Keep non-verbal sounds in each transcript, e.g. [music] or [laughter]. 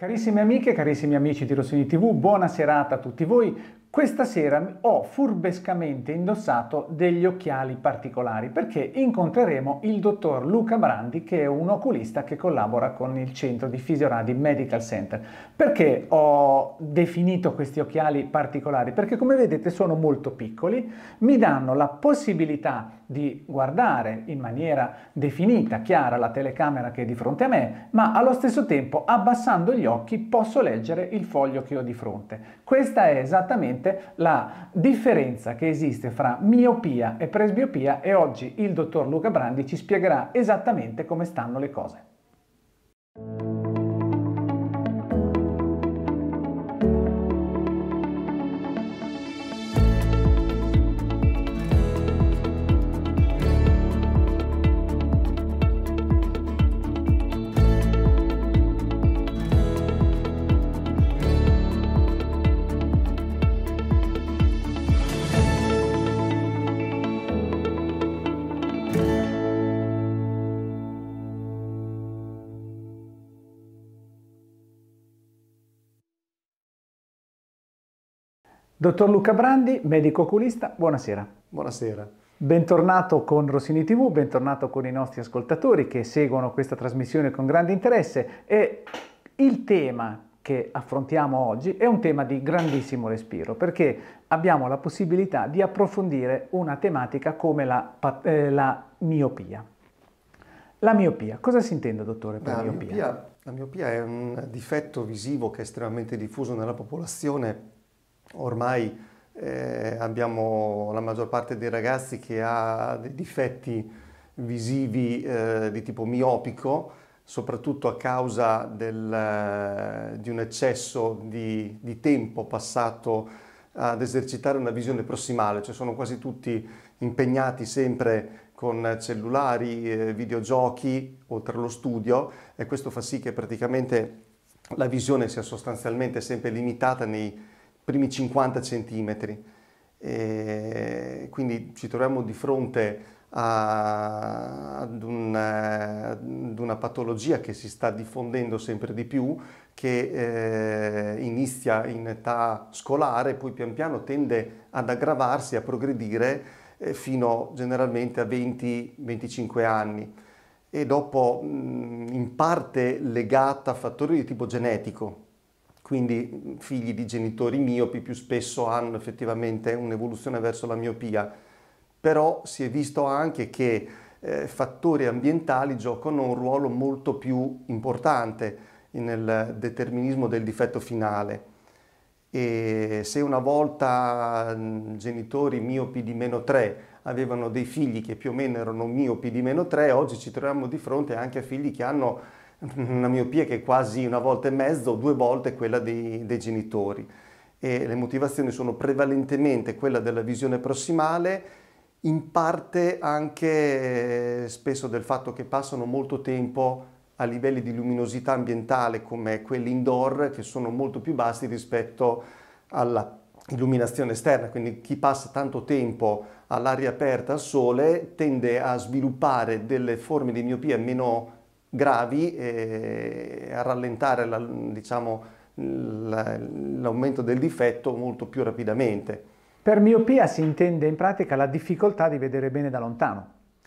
Carissime amiche, carissimi amici di Rossini TV, buona serata a tutti voi. Questa sera ho furbescamente indossato degli occhiali particolari perché incontreremo il dottor Luca Brandi che è un oculista che collabora con il centro di Fisioradi Medical Center. Perché ho definito questi occhiali particolari? Perché come vedete sono molto piccoli, mi danno la possibilità di di guardare in maniera definita, chiara la telecamera che è di fronte a me, ma allo stesso tempo abbassando gli occhi posso leggere il foglio che ho di fronte. Questa è esattamente la differenza che esiste fra miopia e presbiopia e oggi il dottor Luca Brandi ci spiegherà esattamente come stanno le cose. Dottor Luca Brandi, medico oculista, buonasera. Buonasera. Bentornato con Rossini TV, bentornato con i nostri ascoltatori che seguono questa trasmissione con grande interesse e il tema che affrontiamo oggi è un tema di grandissimo respiro perché abbiamo la possibilità di approfondire una tematica come la, eh, la miopia. La miopia, cosa si intende dottore per la miopia? miopia? La miopia è un difetto visivo che è estremamente diffuso nella popolazione ormai eh, abbiamo la maggior parte dei ragazzi che ha dei difetti visivi eh, di tipo miopico, soprattutto a causa del, eh, di un eccesso di, di, tempo passato ad esercitare una visione prossimale, cioè sono quasi tutti impegnati sempre con cellulari, eh, videogiochi, oltre allo studio, e questo fa sì che praticamente la visione sia sostanzialmente sempre limitata nei primi 50 centimetri. E quindi ci troviamo di fronte a, ad, una, ad, una, patologia che si sta diffondendo sempre di più, che eh, inizia in età scolare, poi pian piano tende ad aggravarsi, a progredire eh, fino generalmente a 20-25 anni e dopo mh, mm, in parte legata a fattori di tipo genetico, quindi mm, figli di genitori miopi più spesso hanno effettivamente un'evoluzione verso la miopia, però si è visto anche che eh, fattori ambientali giocano un ruolo molto più importante nel determinismo del difetto finale. E se una volta mm, genitori miopi di meno 3 avevano dei figli che più o meno erano miopi di meno 3, oggi ci troviamo di fronte anche a figli che hanno una miopia che è quasi una volta e mezzo o due volte quella dei, dei genitori. E le motivazioni sono prevalentemente quella della visione prossimale, in parte anche eh, spesso del fatto che passano molto tempo a livelli di luminosità ambientale come quelli indoor che sono molto più bassi rispetto all'illuminazione esterna, quindi chi passa tanto tempo all'aria aperta, al sole, tende a sviluppare delle forme di miopia meno gravi e eh, a rallentare la, diciamo, l'aumento del difetto molto più rapidamente. Per miopia si intende in pratica la difficoltà di vedere bene da lontano.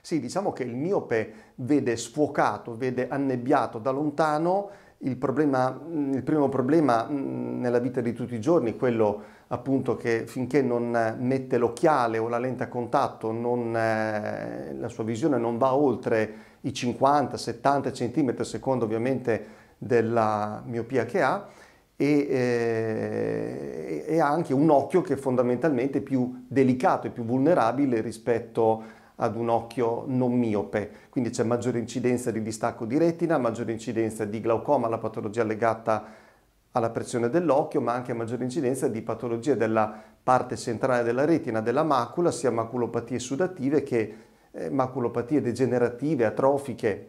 Sì, diciamo che il miope vede sfuocato, vede annebbiato da lontano il, problema, il primo problema mm, nella vita di tutti i giorni, quello appunto che finché non mette l'occhiale o la lente a contatto, non, eh, la sua visione non va oltre i 50-70 cm secondo ovviamente della miopia che ha e, eh, e ha anche un occhio che è fondamentalmente più delicato e più vulnerabile rispetto ad un occhio non miope, quindi c'è maggiore incidenza di distacco di retina, maggiore incidenza di glaucoma, la patologia legata alla pressione dell'occhio, ma anche maggiore incidenza di patologie della parte centrale della retina, della macula, sia maculopatie sudative che eh, maculopatie degenerative, atrofiche,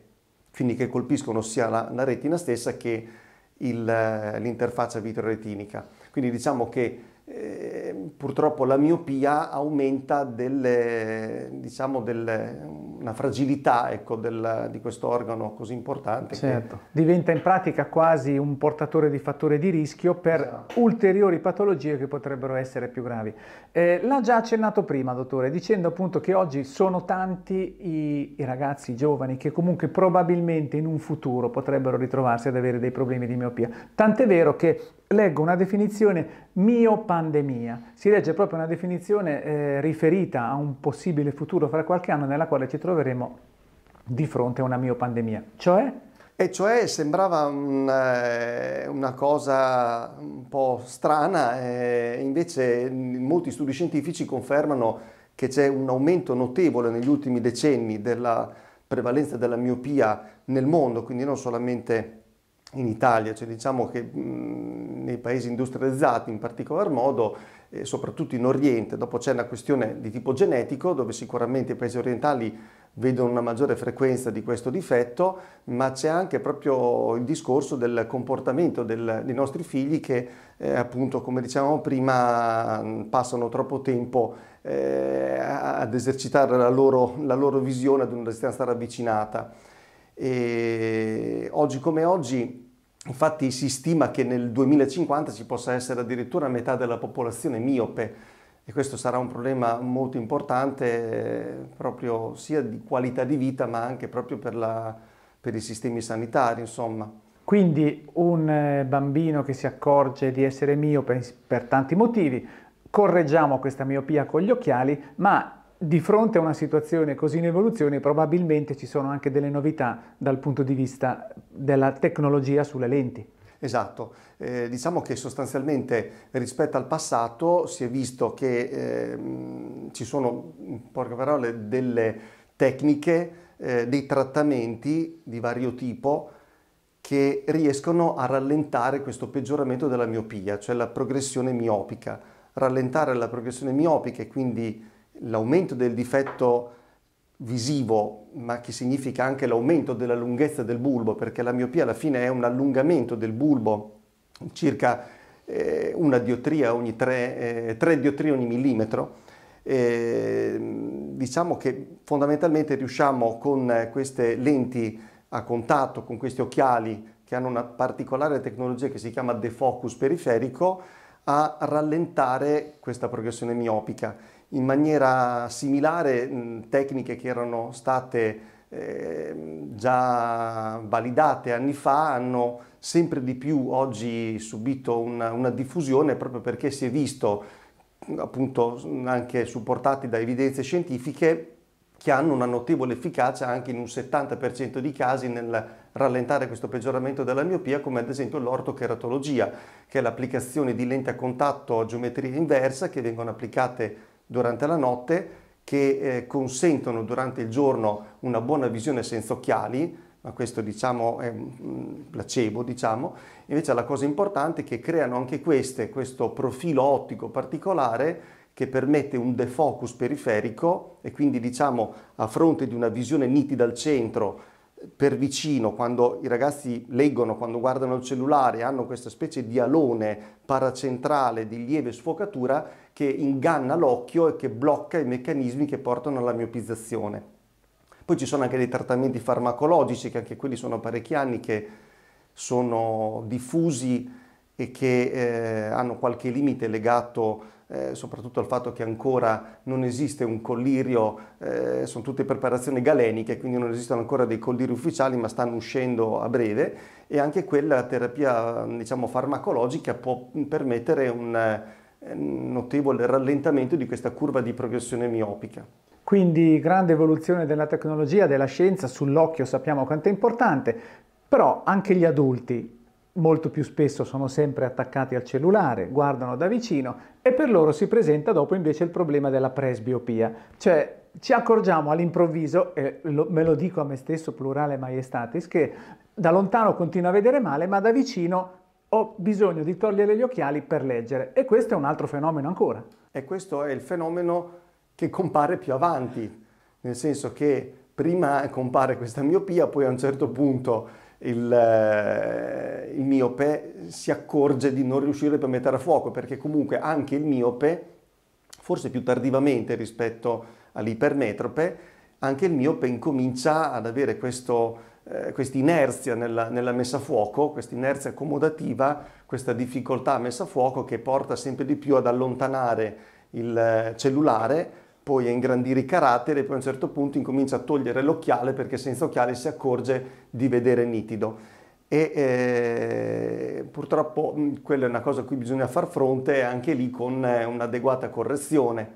quindi che colpiscono sia la, la retina stessa che eh, l'interfaccia vitro-retinica. Quindi diciamo che eh, purtroppo la miopia aumenta delle, diciamo delle, una fragilità ecco, del, di questo organo così importante. Certo, che... diventa in pratica quasi un portatore di fattore di rischio per esatto. ulteriori patologie che potrebbero essere più gravi. Eh, l'ha già accennato prima, dottore, dicendo appunto che oggi sono tanti i, i ragazzi i giovani che comunque probabilmente in un futuro potrebbero ritrovarsi ad avere dei problemi di miopia. Tant'è vero che leggo una definizione mio pandemia. Si legge proprio una definizione eh, riferita a un possibile futuro fra qualche anno nella quale ci troveremo di fronte a una mio pandemia. cioè e cioè sembrava una, eh, una, cosa un po' strana, eh, invece molti studi scientifici confermano che c'è un aumento notevole negli ultimi decenni della prevalenza della miopia nel mondo, quindi non solamente in Italia, cioè diciamo che mh, nei paesi industrializzati in particolar modo, eh, soprattutto in Oriente, dopo c'è una questione di tipo genetico dove sicuramente i paesi orientali vedono una maggiore frequenza di questo difetto, ma c'è anche proprio il discorso del comportamento del, dei nostri figli che eh, appunto, come dicevamo prima, passano troppo tempo eh, ad esercitare la loro, la loro visione ad una distanza ravvicinata. E oggi come oggi, infatti, si stima che nel 2050 ci possa essere addirittura metà della popolazione miope e questo sarà un problema molto importante eh, proprio sia di qualità di vita ma anche proprio per, la, per i sistemi sanitari, insomma. Quindi un eh, bambino che si accorge di essere miope per tanti motivi, correggiamo questa miopia con gli occhiali, ma di fronte a una situazione così in evoluzione probabilmente ci sono anche delle novità dal punto di vista della tecnologia sulle lenti. Esatto, eh, diciamo che sostanzialmente rispetto al passato si è visto che eh, ci sono, in poche parole, delle tecniche, eh, dei trattamenti di vario tipo che riescono a rallentare questo peggioramento della miopia, cioè la progressione miopica. Rallentare la progressione miopica e quindi l'aumento del difetto visivo, ma che significa anche l'aumento della lunghezza del bulbo, perché la miopia alla fine è un allungamento del bulbo, circa eh, una diotria ogni tre, eh, tre diotrie ogni millimetro. Eh, diciamo che fondamentalmente riusciamo con queste lenti a contatto, con questi occhiali che hanno una particolare tecnologia che si chiama defocus periferico, a rallentare questa progressione miopica in maniera similare tecniche che erano state ehm, già validate anni fa, hanno sempre di più oggi subito una, una diffusione proprio perché si è visto appunto anche supportati da evidenze scientifiche che hanno una notevole efficacia anche in un 70% di casi nel rallentare questo peggioramento della miopia, come ad esempio l'ortocheratologia, che è l'applicazione di lenti a contatto a geometria inversa che vengono applicate durante la notte che eh, consentono durante il giorno una buona visione senza occhiali, ma questo diciamo è placebo, diciamo. Invece la cosa importante è che creano anche queste, questo profilo ottico particolare che permette un defocus periferico e quindi diciamo a fronte di una visione nitida al centro per vicino, quando i ragazzi leggono, quando guardano il cellulare, hanno questa specie di alone paracentrale di lieve sfocatura che inganna l'occhio e che blocca i meccanismi che portano alla miopizzazione. Poi ci sono anche dei trattamenti farmacologici, che anche quelli sono parecchi anni che sono diffusi e che eh, hanno qualche limite legato eh, soprattutto al fatto che ancora non esiste un collirio, eh, sono tutte preparazioni galeniche, quindi non esistono ancora dei colliri ufficiali, ma stanno uscendo a breve, e anche quella terapia diciamo, farmacologica può permettere un eh, notevole rallentamento di questa curva di progressione miopica. Quindi grande evoluzione della tecnologia, della scienza, sull'occhio sappiamo quanto è importante, però anche gli adulti molto più spesso sono sempre attaccati al cellulare, guardano da vicino e per loro si presenta dopo invece il problema della presbiopia, cioè ci accorgiamo all'improvviso, e lo, me lo dico a me stesso plurale maiestatis, che da lontano continuo a vedere male, ma da vicino ho bisogno di togliere gli occhiali per leggere e questo è un altro fenomeno ancora. E questo è il fenomeno che compare più avanti, nel senso che prima compare questa miopia, poi a un certo punto il, eh, il miope si accorge di non riuscire più a mettere a fuoco, perché comunque anche il miope, forse più tardivamente rispetto all'ipermetrope, anche il miope incomincia ad avere questo eh, questa inerzia nella, nella, messa a fuoco, questa inerzia accomodativa, questa difficoltà a messa a fuoco che porta sempre di più ad allontanare il eh, cellulare poi a ingrandire i caratteri e poi a un certo punto incomincia a togliere l'occhiale perché senza occhiale si accorge di vedere nitido. E eh, purtroppo mm, quella è una cosa a cui bisogna far fronte anche lì con eh, un'adeguata correzione,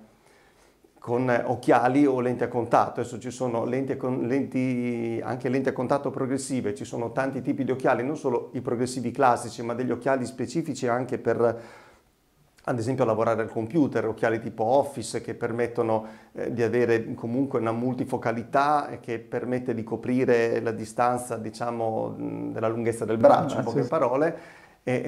con eh, occhiali o lenti a contatto. Adesso ci sono lenti, lenti, anche lenti a contatto progressive, ci sono tanti tipi di occhiali, non solo i progressivi classici, ma degli occhiali specifici anche per ad esempio a lavorare al computer, occhiali tipo Office che permettono eh, di avere comunque una multifocalità e che permette di coprire la distanza, diciamo, della lunghezza del braccio, in ah, poche parole, e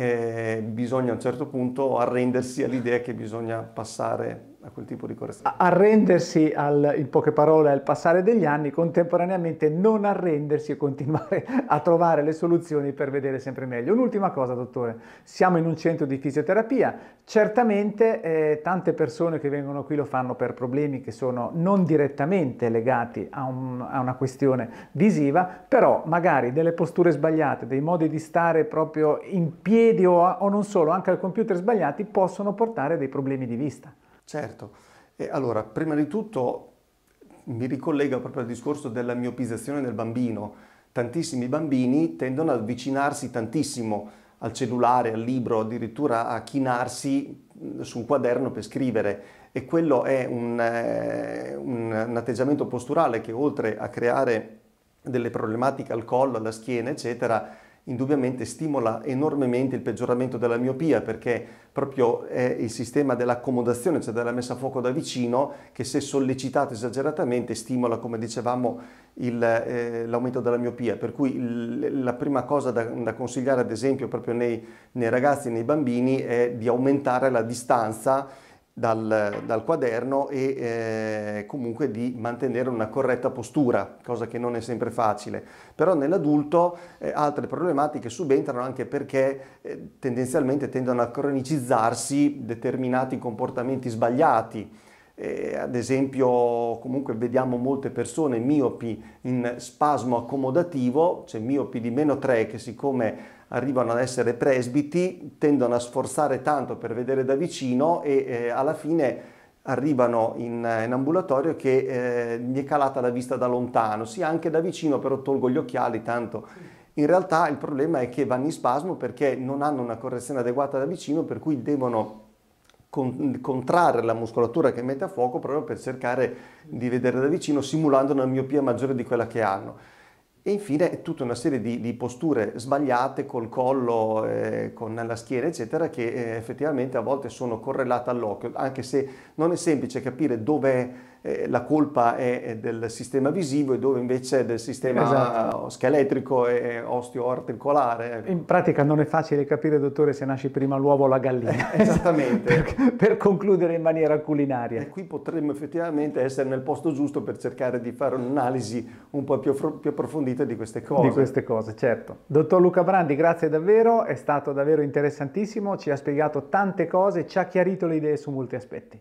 eh, bisogna a un certo punto arrendersi all'idea che bisogna passare a quel tipo di corrispondenza. Arrendersi, al, in poche parole, al passare degli anni, contemporaneamente non arrendersi e continuare a trovare le soluzioni per vedere sempre meglio. Un'ultima cosa, dottore, siamo in un centro di fisioterapia, certamente eh, tante persone che vengono qui lo fanno per problemi che sono non direttamente legati a, un, a una questione visiva, però magari delle posture sbagliate, dei modi di stare proprio in piedi o, o non solo, anche al computer sbagliati, possono portare dei problemi di vista. Certo, e allora prima di tutto mi ricollega proprio al discorso della miopizzazione del bambino. Tantissimi bambini tendono ad avvicinarsi tantissimo al cellulare, al libro, addirittura a chinarsi mm, su un quaderno per scrivere e quello è un, eh, un, un atteggiamento posturale che oltre a creare delle problematiche al collo, alla schiena, eccetera, indubbiamente stimola enormemente il peggioramento della miopia perché proprio è il sistema dell'accomodazione, cioè della messa a fuoco da vicino, che se sollecitato esageratamente stimola, come dicevamo, eh, l'aumento eh, della miopia. Per cui il, la prima cosa da, da, consigliare, ad esempio, proprio nei, nei ragazzi, nei bambini, è di aumentare la distanza dal, dal quaderno e eh, comunque di mantenere una corretta postura, cosa che non è sempre facile. Però nell'adulto eh, altre problematiche subentrano anche perché eh, tendenzialmente tendono a cronicizzarsi determinati comportamenti sbagliati eh, ad esempio comunque vediamo molte persone miopi in spasmo accomodativo, cioè miopi di meno 3 che siccome arrivano ad essere presbiti tendono a sforzare tanto per vedere da vicino e eh, alla fine arrivano in, eh, in ambulatorio che eh, gli è calata la vista da lontano, sì anche da vicino però tolgo gli occhiali tanto. In realtà il problema è che vanno in spasmo perché non hanno una correzione adeguata da vicino per cui devono contrarre la muscolatura che mette a fuoco proprio per cercare di vedere da vicino simulando una miopia maggiore di quella che hanno. E infine tutta una serie di, di posture sbagliate col collo, eh, con la schiena, eccetera, che eh, effettivamente a volte sono correlate all'occhio, anche se non è semplice capire dov'è eh, la colpa è, del sistema visivo e dove invece è del sistema esatto. scheletrico e osteoarticolare. Ecco. In pratica non è facile capire, dottore, se nasce prima l'uovo o la gallina. [laughs] esattamente. per, per, concludere in maniera culinaria. E qui potremmo effettivamente essere nel posto giusto per cercare di fare un'analisi un po' più, più approfondita di queste cose. Di queste cose, certo. Dottor Luca Brandi, grazie davvero, è stato davvero interessantissimo, ci ha spiegato tante cose, ci ha chiarito le idee su molti aspetti.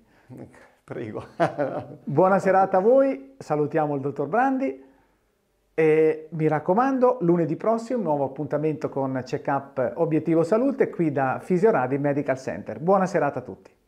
Prego. [laughs] Buona serata a voi, salutiamo il dottor Brandi e mi raccomando, lunedì prossimo nuovo appuntamento con Check Up Obiettivo Salute qui da Fisioradi Medical Center. Buona serata a tutti.